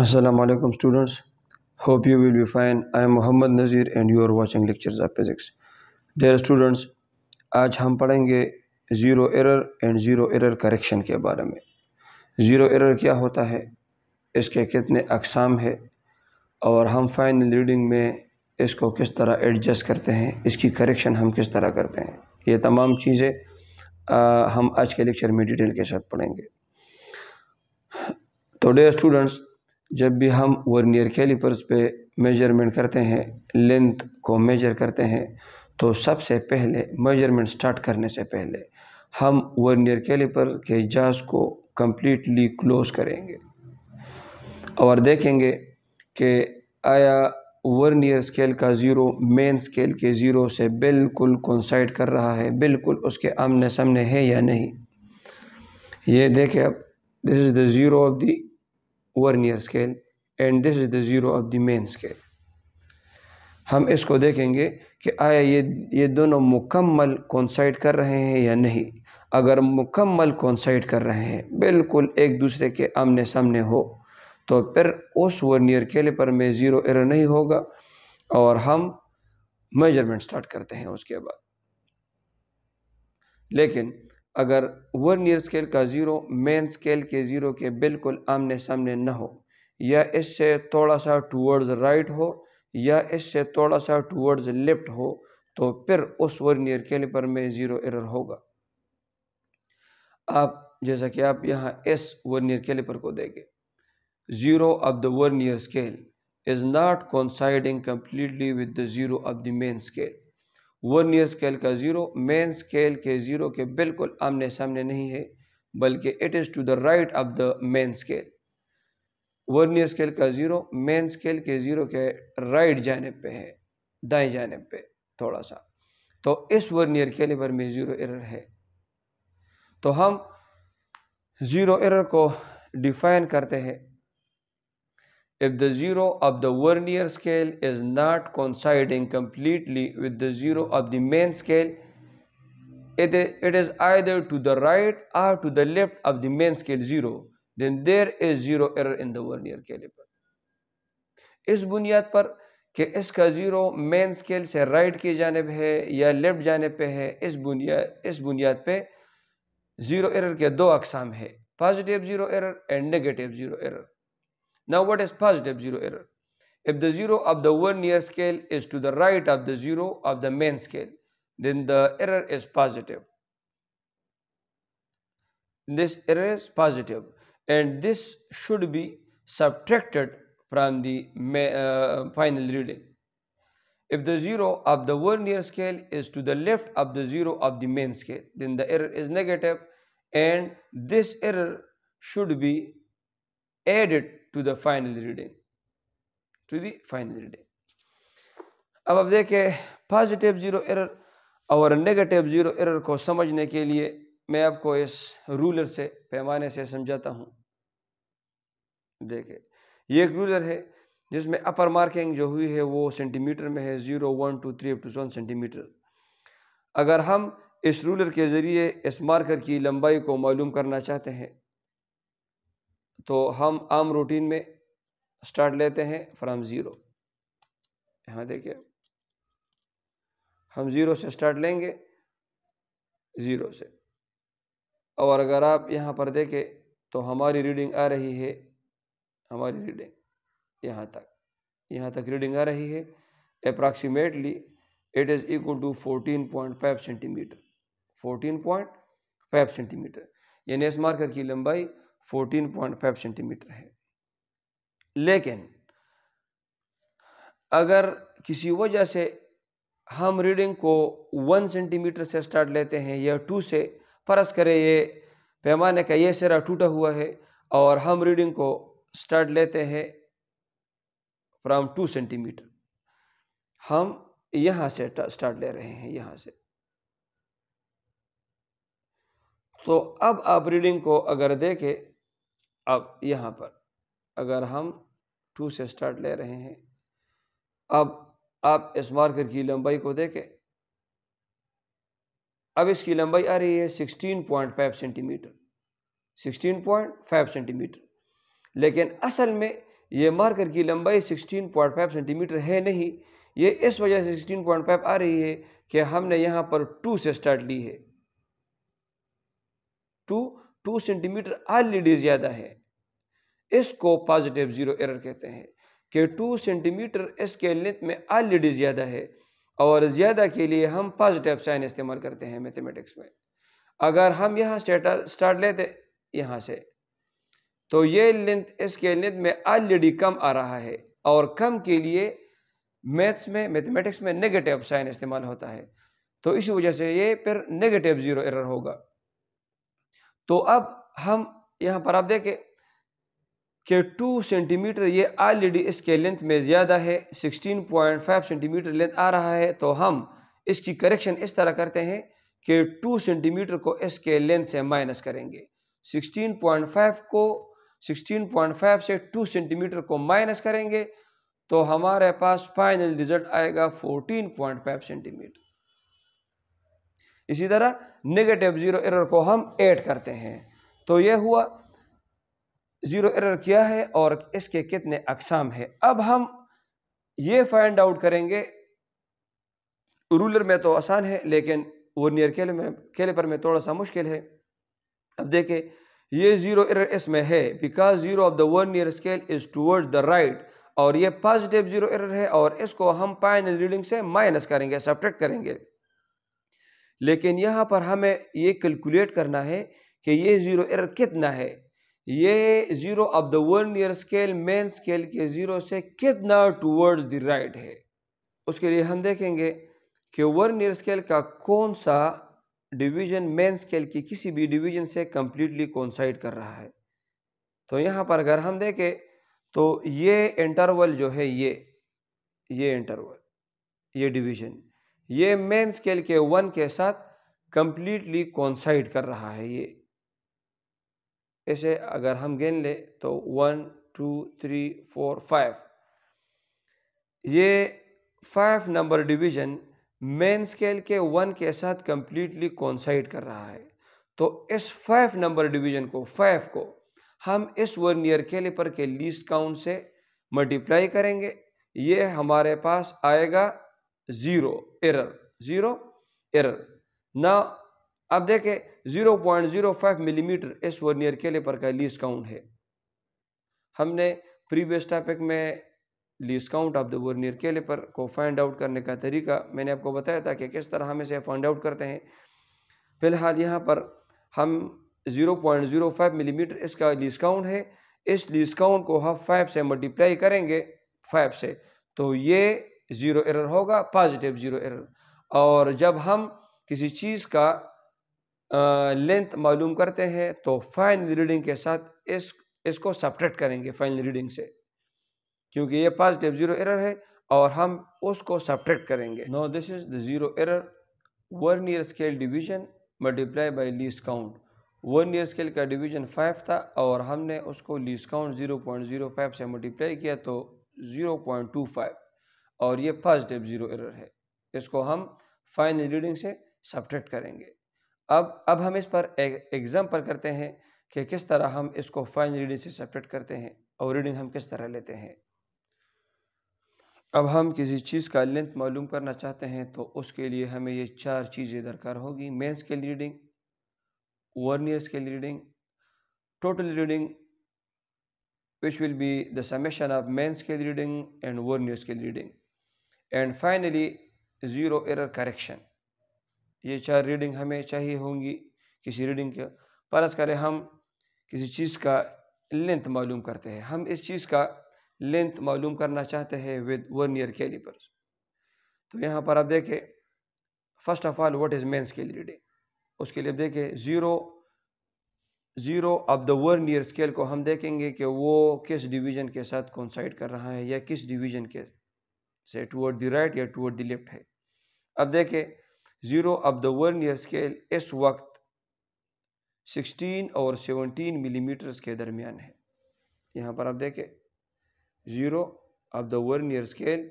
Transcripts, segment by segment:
Assalamualaikum students hope you will be fine I am Mohammad Nazir and you are watching lectures of physics. Dear students आज हम पढ़ेंगे zero error and zero error correction के बारे में zero error क्या होता है इसके कितने अकसाम है और हम फाइनल रीडिंग में इसको किस तरह एडजस्ट करते हैं इसकी करेक्शन हम किस तरह करते हैं ये तमाम चीज़ें हम आज के लेक्चर में डिटेल के साथ पढ़ेंगे तो डेयर स्टूडेंट्स जब भी हम वर्नियर कैलिपर्स पे मेजरमेंट करते हैं लेंथ को मेजर करते हैं तो सबसे पहले मेजरमेंट स्टार्ट करने से पहले हम वर्नियर कैलिपर के जाज को कम्प्लीटली क्लोज करेंगे और देखेंगे कि आया वर्नियर स्केल का ज़ीरो मेन स्केल के ज़ीरो से बिल्कुल कॉन्साइड कर रहा है बिल्कुल उसके आमने सामने है या नहीं ये देखें अब this is the zero of the vernier scale and this is the zero of the main scale हम इसको देखेंगे कि आया ये ये दोनों मुकम्मल कॉन्साइड कर रहे हैं या नहीं अगर मुकम्मल कॉन्साइड कर रहे हैं बिल्कुल एक दूसरे के आमने सामने हो तो फिर उस वर्नियर पर में ज़ीरो एरर नहीं होगा और हम मेजरमेंट स्टार्ट करते हैं उसके बाद लेकिन अगर वर्नियर स्केल का ज़ीरो मेन स्केल के ज़ीरो के बिल्कुल आमने सामने न हो या इससे थोड़ा सा टूवर्ड्स राइट हो या इससे थोड़ा सा टूवर्ड्स लेफ्ट हो तो फिर उस वर्नियर पर में ज़ीरो एरर होगा आप जैसा कि आप यहाँ एस वर्नियर पर को देंगे zero of the vernier scale is not coinciding completely with the zero of the main scale vernier scale का ज़ीरो मेन स्केल के ज़ीरो के बिल्कुल आमने सामने नहीं है बल्कि it is to the right of the main scale vernier scale का ज़ीरो मेन स्केल के ज़ीरो के राइट जानब पे है दाएं जानब पे थोड़ा सा तो इस वर्नियर कैलिबर में ज़ीरो एरर है तो हम ज़ीरो एरर को डिफ़ाइन करते हैं if the zero of the vernier scale is not coinciding completely with the zero of the main scale, it is, it is either to the right or to the left of the main scale zero, then there is zero error in the vernier caliper. is buniyad par ke iska zero main scale se right ki janib hai ya left janib pe hai is buniyad is buniyad pe zero error ke do अकसाम hai positive zero error and negative zero error Now what is positive zero error? If the zero of the vernier scale is to the right of the zero of the main scale, then the error is positive. This error is positive and this should be subtracted from the uh, final reading. If the zero of the vernier scale is to the left of the zero of the main scale, then the error is negative and this error should be added to the final reading to the final reading अब अब देखें positive zero error और negative zero error को समझने के लिए मैं आपको इस रूलर से पैमाने से समझाता हूँ देखें ये एक रूलर है जिसमें अपर मार्किंग जो हुई है वो सेंटीमीटर में है zero one two three two one centimetre अगर हम इस रूलर के ज़रिए इस मार्कर की लंबाई को मालूम करना चाहते हैं तो हम आम रूटीन में स्टार्ट लेते हैं फ्राम ज़ीरो यहाँ देखिए हम ज़ीरो से स्टार्ट लेंगे ज़ीरो से और अगर आप यहाँ पर देखें तो हमारी रीडिंग आ रही है हमारी रीडिंग यहाँ तक यहाँ तक रीडिंग आ रही है approximately it is equal to fourteen point five centimetre fourteen point five centimetre यानी इस मार्कर की लंबाई 14.5 सेंटीमीटर है लेकिन अगर किसी वजह से हम रीडिंग को वन सेंटीमीटर से स्टार्ट लेते हैं या टू से फर्ज करें ये पैमाने का ये सिरा टूटा हुआ है और हम रीडिंग को स्टार्ट लेते हैं फ्रॉम टू सेंटीमीटर हम यहाँ से स्टार्ट ले रहे हैं यहाँ से तो अब आप रीडिंग को अगर देखें अब यहाँ पर अगर हम टू से स्टार्ट ले रहे हैं अब आप इस मार्कर की लंबाई को देखें अब इसकी लंबाई आ रही है sixteen point five centimetre sixteen point five centimetre लेकिन असल में ये मार्कर की लंबाई सिक्सटीन पॉइंट फाइव सेंटीमीटर है नहीं ये इस वजह से सिक्सटीन पॉइंट फाइव आ रही है कि हमने यहाँ पर टू से स्टार्ट ली है टू टू सेंटीमीटर ऑलरेडी ज़्यादा है इसको पॉजिटिव ज़ीरो एरर कहते हैं कि टू सेंटीमीटर इसके लेंथ में ऑलरेडी ज़्यादा है और ज़्यादा के लिए हम पॉजिटिव साइन इस्तेमाल करते हैं मैथमेटिक्स में अगर हम यहाँ स्टार्ट स्टार्ट लेते यहाँ से तो ये लेंथ इसके लेंथ में ऑलरेडी कम आ रहा है और कम के लिए मैथ्स में मैथमेटिक्स में नेगेटिव साइन इस्तेमाल होता है तो इसी वजह से ये फिर नेगेटिव ज़ीरो एरर होगा तो अब हम यहाँ पर आप देखें कि टू सेंटीमीटर ये ऑलरेडी इसके लेंथ में ज़्यादा है 16.5 सेंटीमीटर लेंथ आ रहा है तो हम इसकी करेक्शन इस तरह करते हैं कि टू सेंटीमीटर को इसके लेंथ से माइनस करेंगे 16.5 को 16.5 से टू सेंटीमीटर को माइनस करेंगे तो हमारे पास फाइनल रिजल्ट आएगा 14.5 सेंटीमीटर इसी तरह नेगेटिव ज़ीरो एरर को हम ऐड करते हैं तो यह हुआ ज़ीरो एरर क्या है और इसके कितने अकसाम है अब हम ये फाइंड आउट करेंगे रूलर में तो आसान है लेकिन वो नियर केले में केले पर में थोड़ा सा मुश्किल है अब देखें ये ज़ीरो एरर इसमें है because zero of the vernier scale is toward the right और ये पॉजिटिव ज़ीरो एरर है और इसको हम पाइन रीडिंग से माइनस करेंगे सब्ट्रैक्ट करेंगे लेकिन यहाँ पर हमें ये कैलकुलेट करना है कि ये ज़ीरो एरर कितना है ये zero of the vernier scale main scale के ज़ीरो से कितना टूवर्ड्स द राइट है उसके लिए हम देखेंगे कि वन ईयर स्केल का कौन सा डिवीज़न मेन स्केल की किसी भी डिवीज़न से कम्प्लीटली कॉन्साइड कर रहा है तो यहाँ पर अगर हम देखें तो ये इंटरवल जो है ये ये इंटरवल ये डिवीज़न ये मेन स्केल के वन के साथ कंप्लीटली कॉन्साइड कर रहा है ये ऐसे अगर हम गेन ले तो one two three four five ये five number division main scale के वन के साथ कंप्लीटली कॉन्साइड कर रहा है तो इस फाइव नंबर डिवीजन को फाइव को हम इस वन ईयर लिपर के लीस्ट काउंट से मल्टीप्लाई करेंगे ये हमारे पास आएगा ज़ीरो एरर ज़ीरो एरर ना अब देखें 0.05 मिलीमीटर mm इस वर्नियर केले पर का लीस काउंट है हमने प्रीवियस टॉपिक में least count of the vernier केले पर को फाइंड आउट करने का तरीका मैंने आपको बताया था कि किस तरह हम इसे फाइंड आउट करते हैं फिलहाल यहाँ पर हम 0.05 मिलीमीटर mm इसका लीस काउंट है इस लीस काउंट को हम फाइव से मल्टीप्लाई करेंगे फाइव से तो ये ज़ीरो एरर होगा पॉजिटिव ज़ीरो एरर और जब हम किसी चीज़ का लेंथ मालूम करते हैं तो फाइनल रीडिंग के साथ इस इसको सब्ट्रैक्ट करेंगे फाइनल रीडिंग से क्योंकि ये पॉजिटिव ज़ीरो एरर है और हम उसको सब्ट्रैक्ट करेंगे no this is the zero error vernier scale division multiply by least count vernier scale का डिवीजन फाइव था और हमने उसको least count zero point zero five से मल्टीप्लाई किया तो ज़ीरो पॉइंट टू फाइव और ये पॉजिटिव ज़ीरो एरर है इसको हम फाइनल रीडिंग से सब्ट्रैक्ट करेंगे अब अब हम इस पर एग्जाम्पल करते हैं कि किस तरह हम इसको फाइनल रीडिंग से सब्ट्रैक्ट करते हैं और रीडिंग हम किस तरह लेते हैं अब हम किसी चीज़ का लेंथ मालूम करना चाहते हैं तो उसके लिए हमें ये चार चीज़ें दरकार होगी मेन स्केल रीडिंग वर्नियर के reading total reading which will be the summation of main scale reading and Vernier scale reading and finally zero error correction ये चार रीडिंग हमें चाहिए होंगी किसी रीडिंग के परस करें हम किसी चीज़ का लेंथ मालूम करते हैं हम इस चीज़ का लेंथ मालूम करना चाहते हैं विद वन ईयर कैलिपर्स तो यहाँ पर आप देखें first of all what is main scale reading उसके लिए देखें zero zero of the vernier scale को हम देखेंगे कि वो किस डिवीज़न के साथ कौन कर रहा है या किस डिवीज़न के से टूअर्ड द राइट या टूअर्ड द लेफ्ट है अब देखें ज़ीरो अब द वर्न ईयर स्केल इस वक्त 16 और 17 मिलीमीटर्स के दरमियान है यहाँ पर आप देखें ज़ीरो अब the vernier scale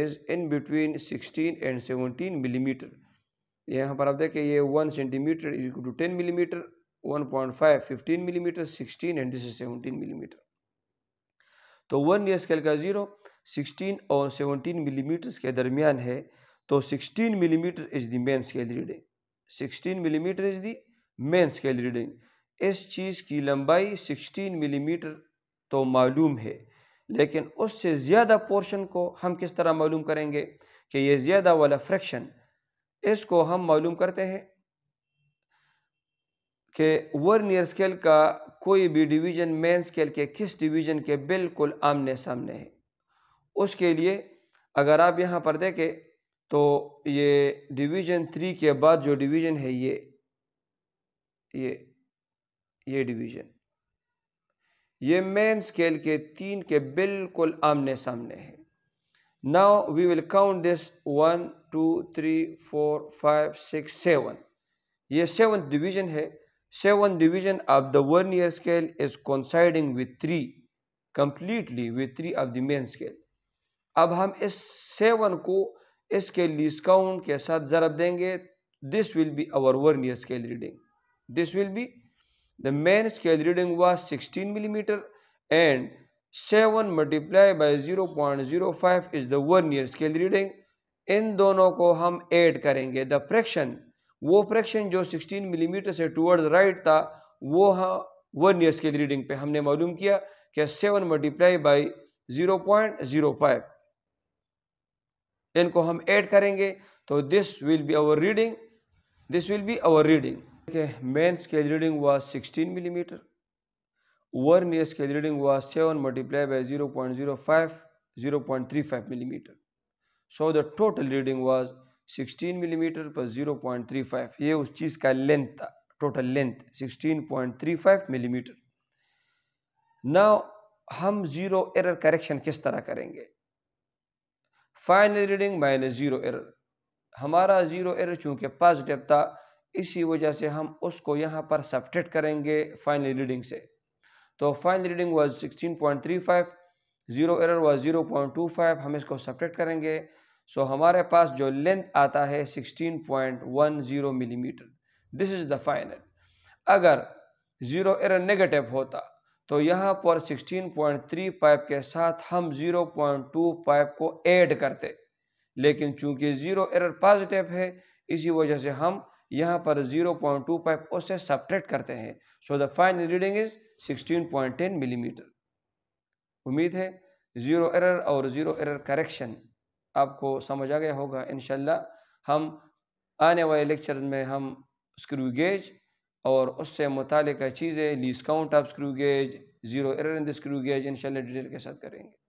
is in between 16 and 17 millimetre यहाँ पर आप देखें ये one centimetre is to ten millimetre one point five fifteen millimetre sixteen and this is seventeen millimetre तो वन ईयर स्केल का ज़ीरो 16 और 17 millimetres के दरमियान है तो 16 millimetre is the main scale reading 16 millimetre is the main scale reading इस चीज़ की लंबाई 16 मिलीमीटर तो मालूम है लेकिन उससे ज़्यादा पोर्शन को हम किस तरह मालूम करेंगे कि ये ज़्यादा वाला फ्रैक्शन इसको हम मालूम करते हैं कि वर्नियर स्केल का कोई भी डिवीज़न मेन स्केल के किस डिवीज़न के बिल्कुल आमने सामने है उसके लिए अगर आप यहाँ पर देखें तो ये डिवीज़न थ्री के बाद जो डिवीज़न है ये ये ये डिवीज़न ये मेन स्केल के तीन के बिल्कुल आमने सामने है now we will count this one two three four five six seven ये सेवन डिवीज़न है seven division of the vernier scale is coinciding with three completely with three of the main scale अब हम इस seven को इसके discount के साथ ज़रब देंगे दिस विल बी आवर ईयर scale reading this will be the main scale reading was sixteen millimetre and seven multiply by zero point zero five is the vernier scale reading इन दोनों को हम add करेंगे the fraction वो fraction जो 16 millimetre mm से towards right था वो हाँ वन ईयर स्केल रीडिंग पे हमने मालूम किया कि seven multiply by zero point zero five इनको हम ऐड करेंगे तो this will be our reading this will be our reading देखिए मेन स्केल रीडिंग हुआ sixteen millimetre vernier scale reading हुआ seven multiply by zero point zero five zero point three five millimetre so the total reading was sixteen millimetre plus zero point three five ये उस चीज़ का length था total length sixteen point three five millimetre ना हम zero error correction किस तरह करेंगे final reading minus zero error हमारा ज़ीरो एरर चूँकि पॉजिटिव था इसी वजह से हम उसको यहाँ पर सब्ट्रैक्ट करेंगे फाइनल रीडिंग से तो final reading was 16.35 zero error was 0.25 हम इसको सब्ट्रैक्ट करेंगे सो so, हमारे पास जो लेंथ आता है 16.10 millimetre this is the final अगर ज़ीरो एरर नेगेटिव होता तो यहाँ पर 16.3 पाइप के साथ हम 0.2 पाइप को ऐड करते लेकिन चूंकि ज़ीरो एरर पॉजिटिव है इसी वजह से हम यहाँ पर 0.2 पाइप उसे सपरेट करते हैं so the final reading is 16.10 millimetre उम्मीद है ज़ीरो एरर और ज़ीरो एरर करेक्शन आपको समझ आ गया होगा इन हम आने वाले लेक्चर में हम स्क्रू गेज और उससे मुतल चीज़ें least count of screw gauge zero error in the screw gauge in detail के साथ करेंगे